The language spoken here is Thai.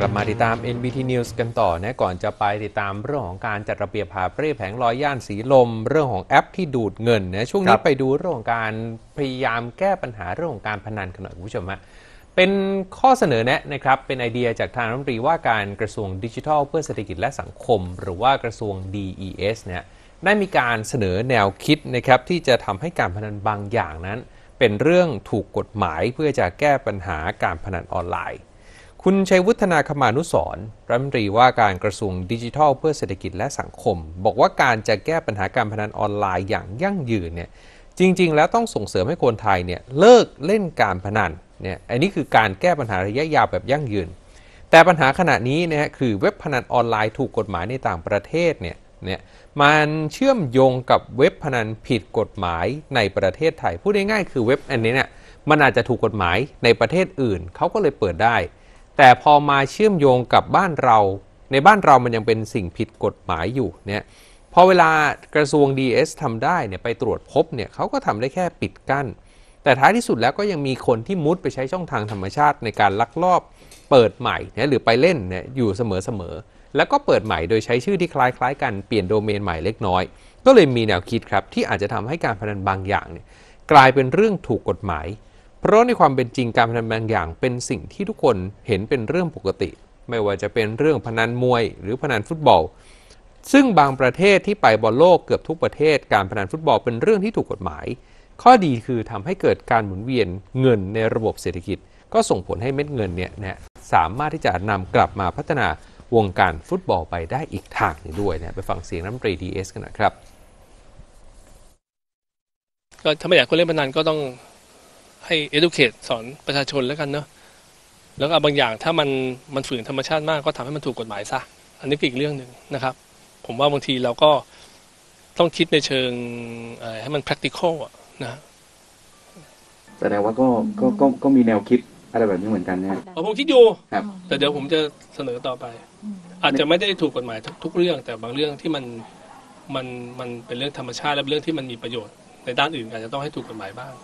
กลับมาติดตาม NBT News กันต่อนะก่อนจะไปติดตามเรื่องของการจัดระเบียบหาเปรี้แผงลอยย่านสีลม เรื่องของแอปที่ดูดเงินนะช่วงนี้ไปดูเรื่องของการพยายามแก้ปัญหาเรื่องของการพนันกันหน่อยคุณผู้ชมฮะเป็นข้อเสนอแนะนะครับ เป็นไอเดียจากทางรัฐมนตรีว่าการกระทรวงดิจิทัลเพื่อเศรษฐกิจและสังคมหรือว่ากระทรวง DES เนี่ยได้มีการเสนอแนวคิดนะครับที่จะทำให้การพนันบางอย่างนั้น เป็นเรื่องถูกกฎหมายเพื่อจะแก้ปัญหาการพนันออนไลน์คุณชัยวุฒนาคมานุสรรัฐมนตรีว่าการกระทรวงดิจิทัลเพื่อเศรษฐกิจและสังคม บอกว่าการจะแก้ปัญหาการพนันออนไลน์อย่างยั่งยืนเนี่ยจริง ๆ แล้วต้องส่งเสริมให้คนไทยเนี่ยเลิกเล่นการพนันเนี่ยอันนี้คือการแก้ปัญหาระยะยาวแบบยั่งยืน แต่ปัญหาขณะนี้นะฮะคือเว็บพนันออนไลน์ถูกกฎหมายในต่างประเทศเนี่ยเนี่ยมันเชื่อมโยงกับเว็บพนันผิดกฎหมายในประเทศไทยพูดง่ายๆคือเว็บอันนี้เนี่ยมันอาจจะถูกกฎหมายในประเทศอื่นเขาก็เลยเปิดได้แต่พอมาเชื่อมโยงกับบ้านเรา ในบ้านเรามันยังเป็นสิ่งผิดกฎหมายอยู่เนี่ยพอเวลากระทรวง DS ทำได้เนี่ยไปตรวจพบเนี่ยเขาก็ทำได้แค่ปิดกั้นแต่ท้ายที่สุดแล้วก็ยังมีคนที่มุดไปใช้ช่องทางธรรมชาติในการลักลอบเปิดใหม่เนี่ยหรือไปเล่นเนี่ยอยู่เสมอๆแล้วก็เปิดใหม่ โดยใช้ชื่อที่คล้ายๆกัน เปลี่ยนโดเมนใหม่เล็กน้อย ก็เลยมีแนวคิดครับที่อาจจะทำให้การพนันบางอย่างเนี่ยกลายเป็นเรื่องถูกกฎหมายเพราะในความเป็นจริงการพนันบางอย่างเป็นสิ่งที่ทุกคนเห็นเป็นเรื่องปกติ ไม่ว่าจะเป็นเรื่องพนันมวยหรือพนันฟุตบอล ซึ่งบางประเทศที่ไปบอลโลกเกือบทุกประเทศการพนันฟุตบอลเป็นเรื่องที่ถูกกฎหมาย ข้อดีคือทำให้เกิดการหมุนเวียนเงินในระบบเศรษฐกิจก็ส่งผลให้เม็ดเงินเนี่ยนะสามารถที่จะนำกลับมาพัฒนาวงการฟุตบอลไปได้อีกทางหนึ่งด้วยนะไปฟังเสียงน้ำตรีดีเอสกันนะครับก็ถ้าไม่อยากคนเล่นพนันก็ต้องให้ educate สอนประชาชนแล้วกันเนาะแล้วก็บางอย่างถ้ามันมันฝืนธรรมชาติมากก็ทำให้มันถูกกฎหมายซะ อันนี้เป็นอีกเรื่องหนึ่งนะครับ ผมว่าบางทีเราก็ต้องคิดในเชิงให้มัน practical นะแสดงว่าก็ก็ก็ก็มีแนวคิดอะไรแบบนี้เหมือนกันเนี่ยผมคิดอยู่ แต่เดี๋ยวผมจะเสนอต่อไป อาจจะไม่ได้ถูกกฎหมายทุกเรื่องแต่บางเรื่องที่มันมันมันเป็นเรื่องธรรมชาติและเรื่องที่มันมีประโยชน์ ในด้านอื่นอาจจะต้องให้ถูกกฎหมายบ้าง